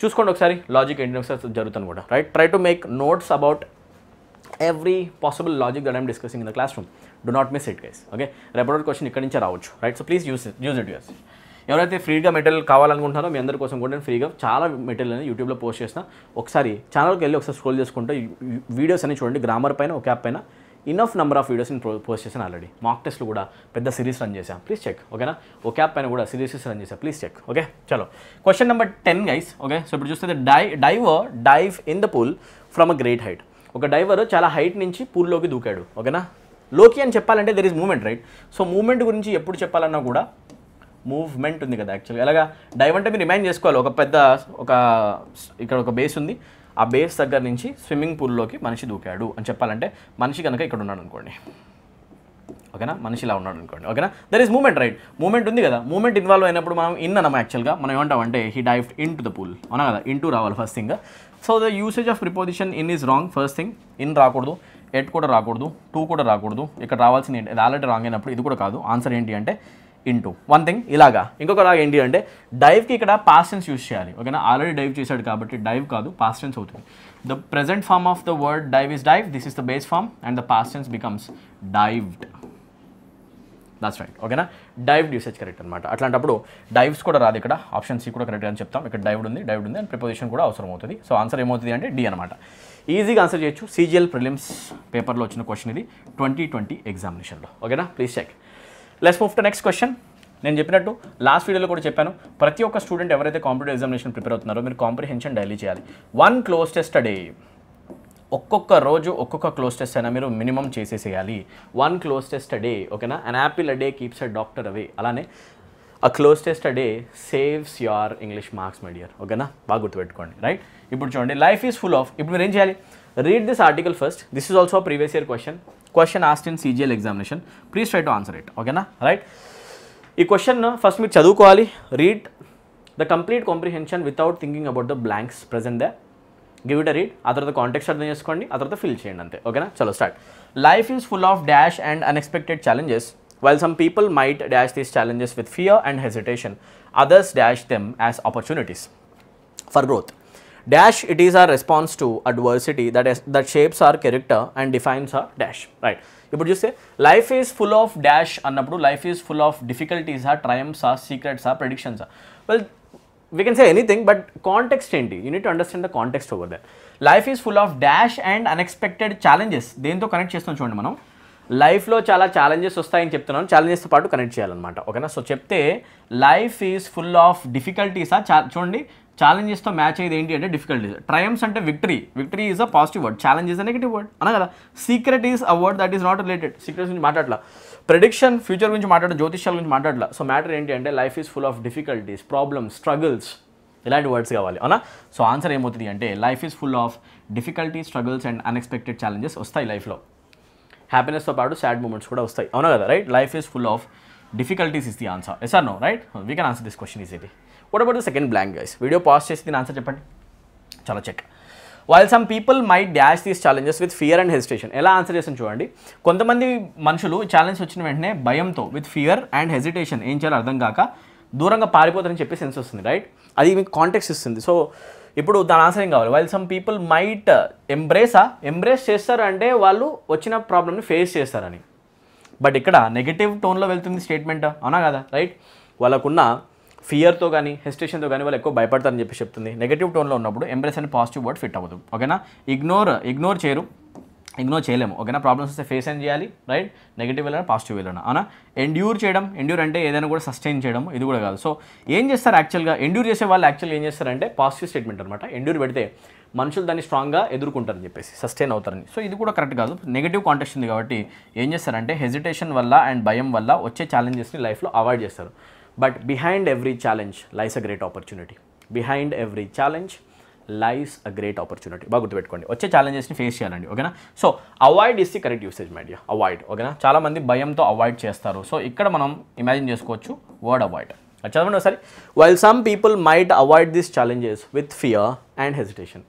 చూసుకోండి ఒకసారి లాజిక్ ఏంటి ఒకసారి జరుగుతుంది కూడా right try to make notes about every possible logic that I'm discussing in the classroom do not miss it guys okay repeat question ఇక్కడి నుంచే రావచ్చు right so please use use it use ఎవరైతే ఫ్రీగా material కావాలనుకుంటున్నారో మీ అందరి కోసం కూడా నేను ఫ్రీగా చాలా మెటీరియల్ అనేది యూట్యూబ్లో పోస్ట్ చేసిన ఒకసారి ఛానల్కి వెళ్ళి ఒకసారి స్క్రోల్ చేసుకుంటే వీడియోస్ అన్నీ చూడండి గ్రామర్ పైన ఒక యాప్ పైన ఇనఫ్ నెంబర్ ఆఫ్ వీడియోస్ని పోస్ట్ చేశాను ఆల్రెడీ మాక్ టెస్ట్లు కూడా పెద్ద సిరీస్ రన్ చేశాను ప్లీజ్ చెక్ ఓకేనా ఓ క్యాప్ పైన కూడా సిరీస్ రన్ చేశాను ప్లీజ్ చెక్ ఓకే చలో question number ten guys okay so ఇప్పుడు చూస్తే డై diver dive in the pool from a great height ఒక డైవర్ చాలా హైట్ నుంచి పూల్లోకి దూకాడు ఓకేనా లోకి అని చెప్పాలంటే there is movement right so movement గురించి ఎప్పుడు చెప్పాలన్నా కూడా మూవ్మెంట్ ఉంది కదా యాక్చువల్గా ఎలాగా డైవ్ అంటే మీరు రిమైండ్ చేసుకోవాలి ఒక పెద్ద ఒక ఇక్కడ ఒక బేస్ ఉంది ఆ బేస్ దగ్గర నుంచి స్విమ్మింగ్ పూల్లోకి మనిషి దూకాడు అని చెప్పాలంటే మనిషి కనుక ఇక్కడ ఉన్నాడు అనుకోండి ఓకేనా మనిషి ఇలా ఉన్నాడు అనుకోండి ఓకేనా there is movement right movement ఉంది కదా మూమెంట్ ఇన్వాల్వ్ అయినప్పుడు మనం ఇన్ అన్నాం యాక్చువల్గా మనం ఏమంటాం అంటే he dive into the pool అవునా కదా ఇన్ టు రావాలి first thing so the usage of preposition in is wrong first thing in రాకూడదు ఎట్ కూడా రాకూడదు టూ కూడా రాకూడదు ఇక్కడ రావాల్సిన ఆల్రెడీ రాంగ్ అయినప్పుడు ఇది కూడా కాదు ఆన్సర్ ఏంటి అంటే ఇంటూ వన్ థింగ్ ఇలాగా ఇంకొకలాగా ఏంటి అంటే డైవ్కి ఇక్కడ పాస్టెన్స్ యూజ్ చేయాలి ఓకేనా ఆల్రెడీ డైవ్ చేశాడు కాబట్టి డైవ్ కాదు పాస్టెన్స్ అవుతుంది the present form of the word dive is dive this is the base form and the past tense becomes dived that's right ఓకేనా డైవ్డ్ యూసేజ్ కరెక్ట్ అనమాట అట్లాంటప్పుడు డైవ్స్ కూడా రాదు ఇక్కడ ఆప్షన్ సి కూడా కరెక్ట్ అని చెప్తాం ఇక్కడ డైవ్డ్ ఉంది డైవ్డ్ ఉంది అండ్ ప్రిపోజిషన్ కూడా అవసరం అవుతుంది సో ఆన్సర్ ఏమవుతుంది అంటే డి అనమాట ఈజీగా ఆన్సర్ చేయొచ్చు సీజీఎల్ ప్రిలిమ్స్ పేపర్లో వచ్చిన క్వశ్చన్ ఇది ట్వంటీ ట్వంటీ ఎగ్జామినేషన్లో ఓకేనా ప్లీజ్ చెక్ లెస్ ఫోఫ్ టు నెక్స్ట్ క్వశ్చన్ నేను చెప్పినట్టు లాస్ట్ వీడియోలో కూడా చెప్పాను ప్రతి ఒక్క స్టూడెంట్ ఎవరైతే కాంపిటేటివ్ ఎగ్జామినేషన్ ప్రిపేర్ అవుతున్నారో మీరు కాంప్రిహెన్షన్ డైలీ చేయాలి వన్ క్లోజ్ టెస్ట్ డే ఒక్కొక్క రోజు ఒక్కొక్క క్లోజ్ టెస్ట్ అయినా మీరు మినిమం చేసేసేయాలి వన్ క్లోజ్ టెస్ట్ డే ఓకేనా an apple a day keeps a doctor away అలానే a cloze test a day saves your English marks my dear ఓకేనా బాగా గుర్తుపెట్టుకోండి రైట్ ఇప్పుడు చూడండి లైఫ్ ఈజ్ ఫుల్ ఆఫ్ ఇప్పుడు మీరు ఏం చేయాలి read this article first this is also previous year question question asked in CGL examination please try to answer it ఓకేనా రైట్ ఈ క్వశ్చన్ ఫస్ట్ మీరు చదువుకోవాలి read the complete comprehension without thinking about the blanks present the give it a read ఆ తర్వాత context అర్థం చేసుకోండి ఆ తర్వాత ఫిల్ చేయండి అంతే ఓకేనా చలో start life is full of dash and unexpected challenges While some people might dash these challenges with fear and hesitation, others dash them as opportunities for growth. Dash, it is our response to adversity that, is, that shapes our character and defines our dash, right? You would just say, life is full of dash, annapadu. life is full of difficulties, ha, triumphs, ha, secrets, ha, predictions. Ha. Well, we can say anything, but context in you need to understand the context over there. Life is full of dash and unexpected challenges. Then to connect chestnut లైఫ్లో చాలా challenges వస్తాయని చెప్తున్నాను ఛాలెంజెస్తో పాటు connect చేయాలన్నమాట ఓకేనా so చెప్తే life is full of డిఫికల్టీసా చా చూడండి ఛాలెంజెస్తో మ్యాచ్ అయ్యేది ఏంటి అంటే డిఫికల్టీస్ ట్రయమ్స్ అంటే victory victory is a positive word challenge is a negative word అన కదా secret is a word that is not related secrets గురించి మాట్లాడలా ప్రెడిక్షన్ ఫ్యూచర్ గురించి మాట్లాడ జ్యోతిష్యాల గురించి మాట్లాడలా సో మ్యాటర్ ఏంటి అంటే life is full of difficulties problems struggles ఇలాంటి వర్డ్స్ కావాలి అవునా సో ఆన్సర్ ఏమవుతుంది అంటే life is full of difficulty struggles and unexpected challenges వస్తాయి లైఫ్లో హ్యాపీనెస్తో పాటు సాడ్ మూమెంట్స్ కూడా వస్తాయి అవునా కదా right life is full of difficulties is the answer yes or no right we can answer this question easily what about the second blank guys video pause చేసి దీని answer చెప్పండి చాలా check while some people might dash these challenges with fear and hesitation ఎలా answer చేసిన చూడండి కొంతమంది మనుషులు challenge వచ్చిన వెంటనే భయంతో విత్ ఫియర్ అండ్ హెజిటేషన్ ఏం చేయాలో అర్థం కాక దూరంగా పారిపోతారని చెప్పి సెన్స్ వస్తుంది రైట్ అది మీకు కాంటెక్స్ ఇస్తుంది సో ఇప్పుడు దాని ఆన్సర్ ఏం కావాలి వైల్ సమ్ పీపుల్ మైట్ ఎంబ్రేసా ఎంబ్రేస్ చేస్తారంటే వాళ్ళు వచ్చిన ప్రాబ్లమ్ని ఫేస్ చేస్తారని బట్ ఇక్కడ నెగిటివ్ టోన్లో వెళ్తుంది స్టేట్మెంట్ uh, అవునా కదా రైట్ వాళ్ళకున్న ఫియర్తో కానీ హెస్టేషన్తో కానీ వాళ్ళు ఎక్కువ భయపడతారని చెప్పి చెప్తుంది నెగిటివ్ టోన్లో ఉన్నప్పుడు ఎంబ్రేస్ అని పాజిటివ్ వర్డ్ ఫిట్ అవ్వదు ఓకేనా ఇగ్నోర్ ఇగ్నోర్ చేయరు ఇగ్నోర్ చేయలేము ఓకేనా ప్రాబ్లమ్స్ వస్తే ఫేస్ ఏం చేయాలి రైట్ నెగిటివ్ వెళ్ళడం పాజిటివ్ వెళ్ళడం అవునా ఎండ్యూర్ చేయడం ఎండ్యూర్ అంటే ఏదైనా కూడా సస్టైన్ చేయడం ఇది కూడా కాదు సో ఏం చేస్తారు యాక్చువల్గా ఎండ్యూర్ చేసే వాళ్ళు యాక్చువల్గా ఏం చేస్తారంటే పాజిటివ్ స్టేట్మెంట్ అనమాట ఎండ్యూర్ పెడితే మనుషులు దాన్ని స్ట్రాంగ్గా ఎదుర్కొంటారని చెప్పేసి సస్టైన్ అవుతారని సో ఇది కూడా కరెక్ట్ కాదు నెగిటివ్ కాంటెక్స్ట్ ఉంది కాబట్టి ఏం చేస్తారంటే హెజిటేషన్ వల్ల అండ్ భయం వల్ల వచ్చే ఛాలెంజెస్ని లైఫ్లో అవాయిడ్ చేస్తారు but behind every challenge lies a great opportunity behind every challenge lies a great opportunity బాగా గుర్తుపెట్టుకోండి వచ్చే ఛాలెంజెస్ని ఫేస్ చేయాలండి ఓకేనా so avoid is the correct usage my avoid ఓకేనా చాలామంది భయంతో అవాయిడ్ చేస్తారు సో ఇక్కడ మనం ఇమాజిన్ చేసుకోవచ్చు వర్డ్ అవాయిడ్ చదవండి ఒకసారి while some people might avoid this challenges with fear and hesitation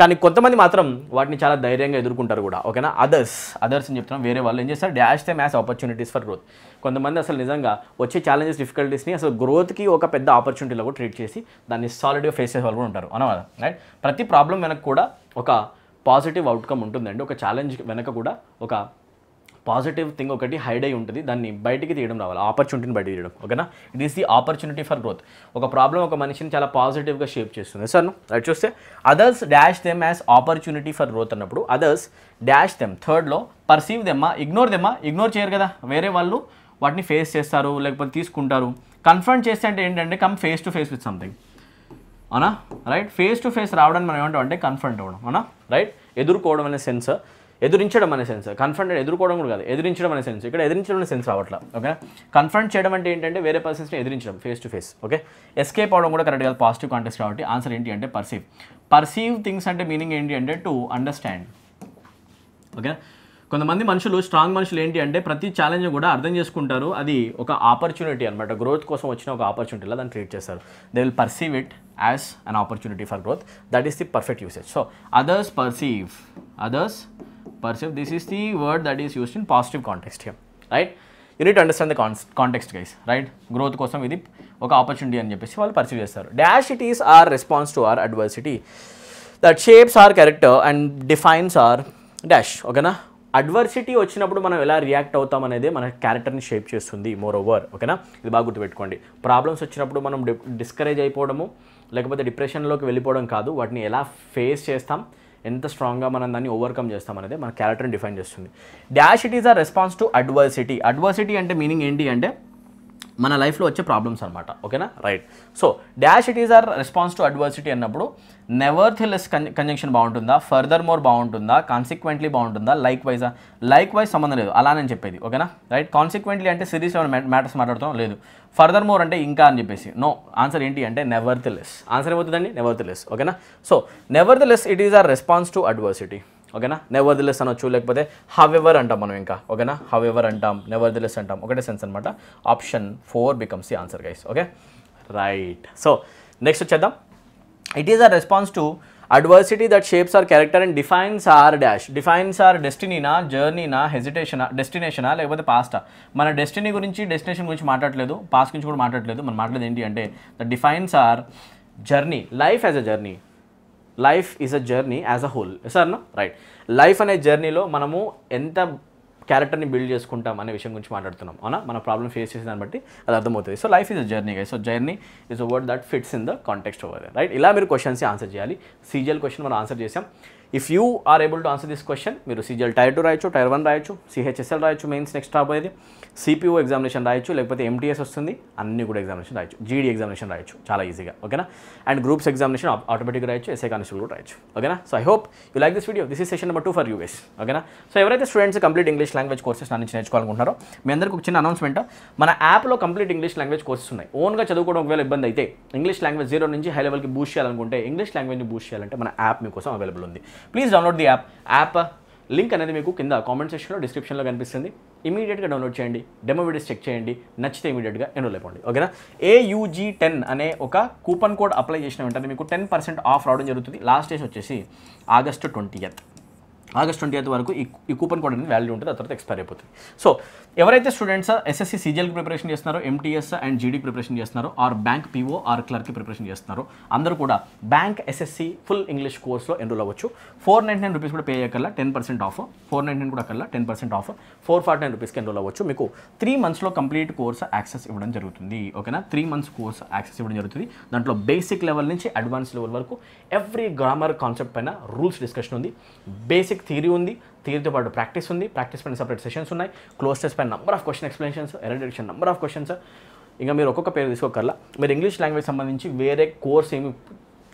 కానీ కొంతమంది మాత్రం వాటిని చాలా ధైర్యంగా ఎదుర్కొంటారు కూడా ఓకేనా అదర్స్ అదర్స్ అని చెప్తున్నాం వేరే వాళ్ళు ఏం చేస్తారు dash them as opportunities for growth కొంతమంది అసలు నిజంగా వచ్చే ఛాలెంజెస్ డిఫికల్టీస్ని అసలు గ్రోత్కి ఒక పెద్ద ఆపర్చునిటీలో కూడా ట్రీట్ చేసి దాన్ని సాలిడ్గా ఫేస్ చేసే వాళ్ళు కూడా ఉంటారు అనమాట రైట్ ప్రతి ప్రాబ్లం వెనక కూడా ఒక పాజిటివ్ అవుట్కమ్ ఉంటుందండి ఒక ఛాలెంజ్ వెనక కూడా ఒక పాజిటివ్ థింగ్ ఒకటి హైడ్ అయి ఉంటుంది దాన్ని బయటికి తీయడం రావాలి ఆపర్చునిటీని బయటికి తీయడం ఓకేనా it is the opportunity for growth ఒక ప్రాబ్లం ఒక మనిషిని చాలా పాజిటివ్గా షేప్ చేస్తుంది సార్ రైట్ చూస్తే others dash them as opportunity for growth అన్నప్పుడు అదర్స్ డాష్ దెమ్ థర్డ్లో పర్సీవ్ దెమ్మా ఇగ్నోర్ దెమ్మా ఇగ్నోర్ చేయరు కదా వేరే వాళ్ళు వాటిని ఫేస్ చేస్తారు లేకపోతే తీసుకుంటారు కన్ఫర్ట్ చేస్తే అంటే ఏంటంటే come face to face with something అవునా రైట్ ఫేస్ టు ఫేస్ రావడానికి మనం ఏమంటాం అంటే కన్ఫర్ట్ అవ్వడం అవునా రైట్ ఎదుర్కోవడం అనే సెన్స్ ఎదురించడం అనే సెన్స్ కన్ఫ్రంట్ ఎదుర్కోవడం కూడా కాదు ఎదురించడం అనే సెన్స్ ఇక్కడ ఎదిరించడం అనే సెన్స్ రావట్లా ఓకే కన్ఫ్రంట్ చేయడం అంటే ఏంటంటే వేరే పర్సన్స్ని ఎదిరించడం face to face okay escape అవడం కూడా కరెక్ట్ కాదు పాజిటివ్ కాంటెక్స్ కాబట్టి ఆన్సర్ ఏంటి అంటే పర్సీవ్ పర్సీవ్ థింగ్స్ అంటే మీనింగ్ ఏంటి అంటే టు అండర్స్టాండ్ ఓకే కొంతమంది మనుషులు స్ట్రాంగ్ మనుషులు ఏంటి అంటే ప్రతి ఛాలెంజ్ కూడా అర్థం చేసుకుంటారు అది ఒక ఆపర్చునిటీ అనమాట గ్రోత్ కోసం వచ్చిన ఒక ఆపర్చునిటీలా దాన్ని ట్రీట్ చేస్తారు they will perceive it as an opportunity for growth that is the perfect usage. So, others perceive, others perceive this is the word that is used in positive context here right. You need to understand the context guys right growth kosam idi oka opportunity ani cheppesi vallu perceive chestaru dash it is our response to our adversity that shapes our character and defines our dash okay na adversity వచ్చినప్పుడు మనం ఎలా react అవుతాం అనేది మన క్యారెక్టర్ని shape చేస్తుంది more over ఓకేనా ఇది బాగా గుర్తుపెట్టుకోండి ప్రాబ్లమ్స్ వచ్చినప్పుడు మనం డిస్కరేజ్ అయిపోవడము లేకపోతే డిప్రెషన్లోకి వెళ్ళిపోవడం కాదు వాటిని ఎలా ఫేస్ చేస్తాం ఎంత స్ట్రాంగ్గా మనం దాన్ని ఓవర్కమ్ చేస్తాం అనేది మన క్యారెక్టర్ని డిఫైన్ చేస్తుంది dash it is a response to adversity adversity అంటే మీనింగ్ ఏంటి అంటే మన లైఫ్లో వచ్చే ప్రాబ్లమ్స్ అనమాట ఓకేనా right so dash it is our response to adversity అన్నప్పుడు నెవర్ లెస్ కన్ కంజంక్షన్ బాగుంటుందా ఫర్దర్ మోర్ బాగుంటుందా కాన్సిక్వెంట్లీ బాగుంటుందా లైక్ వైజ్ లైక్ వైజ్ సంబంధం లేదు అలా నేను చెప్పేది ఓకేనా రైట్ కాన్సిక్వెంట్లీ అంటే సిరీస్ ఏమైనా మ్యాటర్స్ మాట్లాడతాం లేదు ఫర్దర్ మోర్ అంటే ఇంకా అని చెప్పేసి నో ఆన్సర్ ఏంటి అంటే నెవర్ లెస్ ఆన్సర్ ఏమవుతుందండి నెవర్ లెస్ ఓకేనా so nevertheless it is our response to adversity ఓకేనా నెవర్ దిలెస్ అనొచ్చు లేకపోతే ఎవర్ అంటాం మనం ఇంకా ఓకేనా ఎవర్ అంటాం నెవర్ దిలెస్ అంటాం ఒకటే సెన్స్ అనమాట option four becomes the answer guys okay right so next వచ్చేద్దాం it is a response to adversity that shapes our character and defines our dash defines our డెస్టినీనా జర్నీనా హెజిటేషనా డెస్టినేషనా లేకపోతే పాస్టా మన డెస్టినీ గురించి డెస్టినేషన్ గురించి మాట్లాడలేదు పాస్ట్ గురించి కూడా మాట్లాడలేదు మనం మాట్లాడేది ఏంటి అంటే the defines our journey life as a journey life is a journey as a whole sir నా రైట్ లైఫ్ అనే జర్నీలో మనము ఎంత క్యారెక్టర్ని బిల్డ్ చేసుకుంటాం అనే విషయం గురించి మాట్లాడుతున్నాం అవునా మన ప్రాబ్లం ఫేస్ చేసిన దాన్ని బట్టి అది అర్థమవుతుంది so life is a journey guy so journey is a word that fits in the context over right ఇలా మీరు క్వశ్చన్స్ ఆన్సర్ చేయాలి సీజియల్ క్వశ్చన్ మనం ఆన్సర్ చేసాం if you are able to answer this question మీరు CGL tier two రాయొచ్చు tier one రాయొచ్చు CHSL రాయొచ్చు mains next రాబోయేది సిపిఓ ఎగ్జామినేషన్ రాయొచ్చు లేకపోతే ఎంటీఎస్ వస్తుంది అన్ని కూడా ఎగ్జామినేషన్ రాయొచ్చు జీడీ ఎగ్జామినేషన్ రాయొచ్చు చాలా ఈజీగా ఓకేనా అండ్ గ్రూప్స్ ఎగ్జామినేషన్ ఆటోమేటిక్గా రాయొచ్చు ఎస్ఏ కానిస్టల్ కూడా రాయొచ్చు ఓకేనా so I hope you like this video this is session number two for us ఓకేనా సో ఎవరైతే students complete English language courses నా నుంచి నేర్చుకోవాలనుకుంటున్నారో మీ అందరికీ ఒక చిన్న అనౌన్స్మెంట్ మన యాప్లో కంప్లీట్ ఇంగ్లీష్ లాంగ్వేజ్ కోర్సెస్ ఉన్నాయి ఓన్గా చదువుకోవడం ఒకవేళ ఇబ్బంది అయితే ఇంగ్లీష్ లాంగ్వేజ్ జీరో నుంచి హై లెవెల్కి బూస్ట్ చేయాలనుకుంటే ఇంగ్లీష్ లాంగ్వేజ్ని బూస్ట్ చేయాలంటే మన యాప్ మీకోసం అవైలబుల్ ఉంది please download the app app link అనేది మీకు కింద కామెంట్ సెక్షన్లో డిస్క్రిప్షన్లో కనిపిస్తుంది ఇమీడియట్గా డౌన్లోడ్ చేయండి డెమో వీడియోస్ చెక్ చేయండి నచ్చితే ఇమీడియట్గా ఎన్రోల్ అయిపోండి ఓకేనా ఏయూజీ టెన్ అనే ఒక కూపన్ కోడ్ అప్లై చేసిన వెంటనే మీకు టెన్ పర్సెంట్ ఆఫ్ రావడం జరుగుతుంది లాస్ట్ డేస్ వచ్చేసి August twenty August twenty eighth వరకు ఈ కూపన్ కూడా అనేది వాల్యూ ఉంటుంది ఆ తర్వాత ఎక్స్పైర్ అయిపోతుంది సో ఎవరైతే స్టూడెంట్స్ ఎస్ఎస్సి సీజీఎల్ ప్రిపరేషన్ చేస్తున్నారో ఎంటీఎస్ అండ్ జీడీ ప్రిపరేషన్ చేస్తున్నారో or bank PO or clerk preparation చేస్తున్నారో అందరూ కూడా బ్యాంక్ ఎస్ఎస్సి ఫుల్ ఇంగ్లీష్ కోర్స్లో ఎన్రోల్ అవ్వచ్చు ఫోర్ నైన్ నైన్ రూపీస్ కూడా పే చేయగల ten percent off four nine nine కూడా కల్లా ten percent off four forty nine రూపీస్కి ఎన్రోల్ అవ్వచ్చు మీకు త్రీ మంత్స్లో కంప్లీట్ కోర్స్ యాక్సెస్ ఇవ్వడం జరుగుతుంది ఓకేనా త్రీ మంత్స్ కోర్స్ యాక్సెస్ ఇవ్వడం జరుగుతుంది దాంట్లో బేసిక్ లెవెల్ నుంచి అడ్వాన్స్ లెవెల్ వరకు ఎవ్రీ గ్రామర్ కాన్సెప్ట్ పైన రూల్స్ డిస్కషన్ ఉంది బేసిక్ బేసిక్ థియరీ ఉంది థియరీతో పాటు ప్రాక్టీస్ ఉంది ప్రాక్టీస్ పైన సపరేట్ సెషన్స్ ఉన్నాయి క్లోజ్ టెస్ట్ పైన number of question explanations error number of questions ఇంకా మీరు ఒక్కొక్క పేరు తీసుకోకర్లా మీరు ఇంగ్లీష్ లాంగ్వేజ్ సంబంధించి వేరే కోర్స్ ఏమి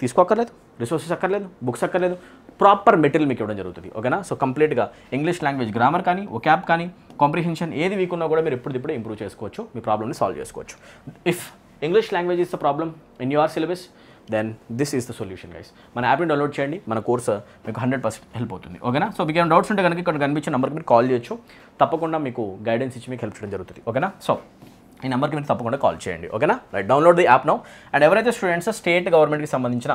తీసుకోకర్లేదు రిసోర్సెస్ అక్కర్లేదు బుక్స్ అక్కర్లేదు ప్రాపర్ మెటీరియల్ మీకు ఇవ్వడం జరుగుతుంది ఓకేనా సో కంప్లీట్గా ఇంగ్లీష్ లాంగ్వేజ్ గ్రామర్ కానీ ఒక యాప్ కానీ కాంప్రిహెన్షన్ ఏది వీక్ ఉన్నా కూడా మీరు ఇప్పుడు ఇంప్రూవ్ చేసుకోవచ్చు మీ ప్రాబ్లమ్ని సాల్వ్ చేసుకోవచ్చు if English language is the problem in your syllabus then this is the solution guys మన యాప్ని డౌన్లోడ్ చేయండి మన కోర్సు మీకు హండ్రెడ్ పర్సెంట్ హెల్ప్ అవుతుంది ఓకేనా సో మీకు ఏమైనా డౌట్స్ ఉంటే కనుక ఇక్కడ కనిపించిన నెంబర్కి మీరు కాల్ చేయొచ్చు తప్పకుండా మీకు గైడెన్స్ ఇచ్చి మీకు హెల్ప్ చేయడం జరుగుతుంది ఓకేనా సో ఈ నెంబర్కి మీరు తప్పకుండా కాల్ చేయండి ఓకేనా right download the app now and ఎవరైతే స్టూడెంట్స్ స్టేట్ గవర్నమెంట్కి సంబంధించిన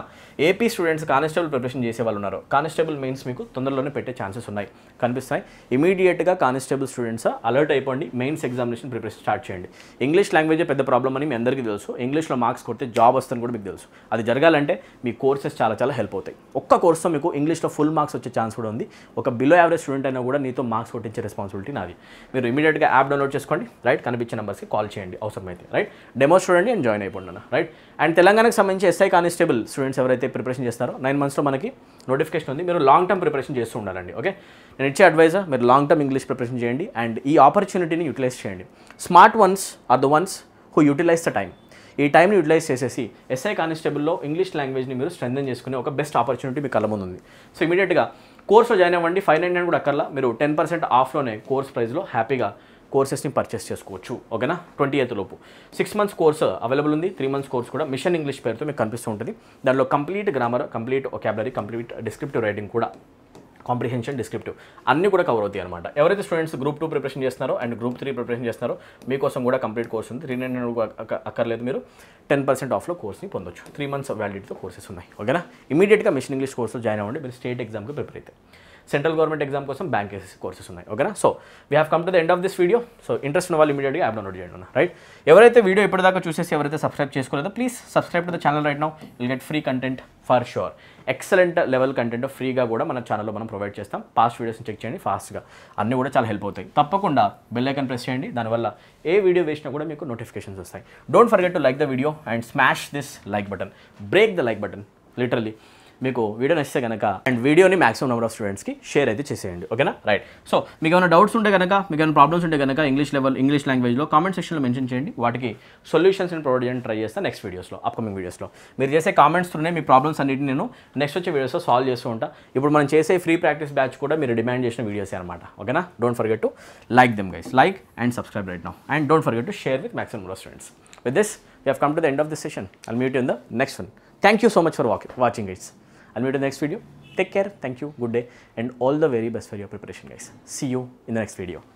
ఏపీ స్టూడెంట్స్ కానిస్టేబుల్ ప్రిపరేషన్ చేసే వాళ్ళు ఉన్నారో కానిస్టేబుల్ మెయిన్స్ మీకు తొందరలోనే పెట్టే ఛాన్సెస్ ఉన్నాయి కనిపిస్తాయి ఇమీడియట్గా కానిస్టేబుల్ స్టూడెంట్స్ అలర్ట్ అయిపోండి మెయిన్స్ ఎగ్జామినేషన్ ప్రిపరేషన్ స్టార్ట్ చేయండి ఇంగ్లీష్ లాంగ్వేజే పెద్ద ప్రాబ్లం అని మీ అందరికీ తెలుసు ఇంగ్లీష్లో మార్క్స్ కొడితే జాబ్ వస్తుందని కూడా మీకు తెలుసు అది జరగాలంటే మీ కోర్సెస్ చాలా చాలా హెల్ప్ అవుతాయి ఒక్క కోర్సు మీకు ఇంగ్లీష్లో ఫుల్ మార్క్స్ వచ్చే ఛాన్స్ కూడా ఉంది ఒక బిలో యావరేజ్ స్టూడెంట్ అయినా కూడా నీతో మార్క్స్ కొట్టించే రెస్పాన్సిబిలిటీ నాది మీరు ఇమీడియట్గా యాప్ డౌన్లోడ్ చేసుకోండి రైట్ కనిపించే నెంబర్స్కి కాల్ చేయండి అవసరమైతే రైట్ డెమో చూడండి అండ్ జాయిన్ అయిపోండి రైట్ అండ్ తెలంగాణకు సంబంధించి ఎస్ఐ కానిస్టేబుల్ స్టూడెంట్స్ ఎవరైతే ప్రిపరేషన్ చేస్తారో నైన్ మంత్స్లో మనకి నోటిఫికేషన్ ఉంది మీరు లాంగ్ టర్మ్ ప్రిపరేషన్ చేస్తూ ఉండాలండి ఓకే నేను ఇచ్చే అడ్వైజర్ మీరు లాంగ్ టర్మ్ ఇంగ్లీష్ ప్రిపరేషన్ చేయండి అండ్ ఈ ఆపర్చునిటీని యూటిలైజ్ చేయండి smart ones are the ones who utilise the time ఈ టైంని యూటిలైజ్ చేసేసి ఎస్ఐ కానిస్టేబుల్లో ఇంగ్లీష్ లాంగ్వేజ్ని మీరు స్ట్రెంథన్ చేసుకునే ఒక బెస్ట్ ఆపర్చునిటీ మీకు కళ్ళ ఉంది సో ఇమీడియట్గా కోర్సులో జాయిన్ అవ్వండి ఫైవ్ నైన్ నైన్ కూడా అక్కర్లా మీరు టెన్ పర్సెంట్ ఆఫ్లోనే కోర్స్ ప్రైస్లో హ్యాపీగా కోర్సెస్ని పర్చేస్ చేసుకోవచ్చు ఓకేనా ట్వంటీ ఎయిత్ లోపు సిక్స్ మంత్స్ కోర్స్ అవైలబుల్ ఉంది త్రీ మంత్స్ కోర్స్ కూడా మిషన్ ఇంగ్లీష్ పేరుతో మీకు కనిపిస్తూ ఉంటుంది దానిలో complete grammar complete vocabulary complete descriptive writing కూడా కాంప్రిహెన్షన్ డిస్క్రిప్టివ్ అన్నీ కూడా కవర్ అవుతాయి అనమాట ఎవరైతే స్టూడెంట్స్ గ్రూప్ టూ ప్రిపరేషన్ చేస్తున్నారో అండ్ గ్రూప్ త్రీ ప్రిపరేషన్ చేస్తున్నారో మీకోసం కూడా కంప్లీట్ కోర్స్ ఉంది త్రీ నైన్ అక్కర్లేదు మీరు టెన్ పర్సెంట్ ఆఫ్లో కోర్స్ని పొందొచ్చు త్రీ మంత్స్ వ్యాలిడిటీతో కోర్సెస్ ఉన్నాయి ఓకేనా ఇమీడియట్గా మిషన్ ఇంగ్లీష్ కోర్సులో జాయిన్ అవ్వండి మీరు స్టేట్ ఎగ్జామ్కి ప్రిపేర్ అవుతాయి సెంట్రల్ గవర్నమెంట్ ఎగ్జామ్ కోసం బ్యాంక్ కోర్సెస్ ఉన్నాయి ఓకేనా so we have come to the end of this video so interest ఉన్న వాళ్ళు ఇమీడియట్గా యాప్ డౌన్లోడ్ చేయండి రైట్ ఎవరైతే వీడియో ఇప్పటిదాకా చూసేసి ఎవరైతే సబ్స్క్రైబ్ చేసుకోలేదో please subscribe to the channel right now will get free content for sure excellent level content ఫ్రీగా కూడా మన ఛానల్లో మనం ప్రొవైడ్ చేస్తాం పాస్ట్ వీడియోస్ని చెక్ చేయండి ఫాస్ట్గా అన్నీ కూడా చాలా హెల్ప్ అవుతాయి తప్పకుండా బెల్ ఐకన్ ప్రెస్ చేయండి దానివల్ల ఏ వీడియో వేసినా కూడా మీకు నోటిఫికేషన్స్ వస్తాయి don't forget to like the video and smash this like button break the like button literally మీకు వీడియో నచ్చితే కనుక అండ్ వీడియోని మాక్సిమం నెంబర్ ఆఫ్ స్టూడెంట్స్కి షేర్ అయితే చేసేయండి ఓకేనా రైట్ సో మీకు ఏమైనా డౌట్స్ ఉంటే కనుక మీకు ఏమైనా ప్రాబ్లమ్స్ ఉంటే కనుక ఇంగ్లీష్ లెవెల్ ఇంగ్లీష్ లాంగ్వేజ్లో కామెంట్ సెక్షన్లో మెన్షన్ చేయండి వాటికి నేను ప్రొవైడ్ చేయడం ట్రై చేస్తాను నెక్స్ట్ వీడియోస్లో అప్కమింగ్ వీడియోస్లో మీరు చేసే కామెంట్స్ ఉన్నాయి మీ ప్రాబ్లమ్స్ అన్నిటిని నేను నెక్స్ట్ వచ్చే వీడియోస్లో సాల్వ్ చేస్తూ ఉంటాను ఇప్పుడు మనం చేసే ఫ్రీ ప్రాక్టీస్ బ్యాచ్ కూడా మీరు డిమాండ్ చేసిన వీడియోస్ అనమాట ఓకేనా don't forget to like them guys like and subscribe right now and don't forget to share with maximum of students with this we have come to the end of the session I'll meet in the next one thank you so much for walking watching it's I'll meet you in the next video. Take care. Thank you. Good day. And all the very best for your preparation, guys. See you in the next video.